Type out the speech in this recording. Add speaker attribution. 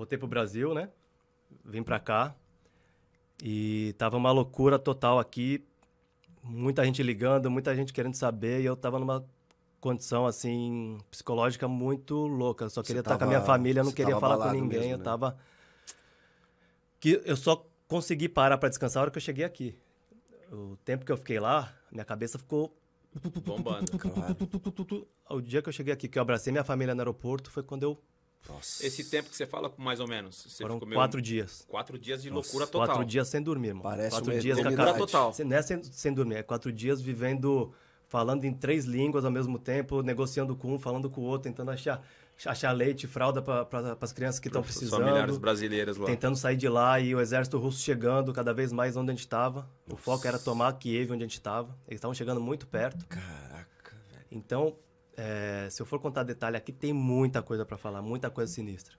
Speaker 1: voltei pro Brasil, né? Vim pra cá e tava uma loucura total aqui. Muita gente ligando, muita gente querendo saber e eu tava numa condição assim psicológica muito louca. Eu só queria estar tá com a minha família, não queria falar com ninguém, mesmo, né? eu tava que eu só consegui parar para descansar a hora que eu cheguei aqui. O tempo que eu fiquei lá, minha cabeça ficou bombando. O dia que eu cheguei aqui, que eu abracei minha família no aeroporto, foi quando eu
Speaker 2: nossa. Esse tempo que você fala, mais ou menos. Você Foram quatro dias. Quatro dias de Nossa. loucura total. Quatro dias sem dormir, mano. Parece quatro dias loucura
Speaker 1: total. Não é sem, sem dormir, é quatro dias vivendo, falando em três línguas ao mesmo tempo, negociando com um, falando com o outro, tentando achar achar leite, fralda para pra, as crianças que estão precisando. Familiares brasileiras lá. Tentando sair de lá e o exército russo chegando cada vez mais onde a gente estava. O foco era tomar Kiev, onde a gente estava. Eles estavam chegando muito perto. Caraca, velho. Então, é, se eu for contar detalhe aqui, tem muita coisa para falar, muita coisa sinistra.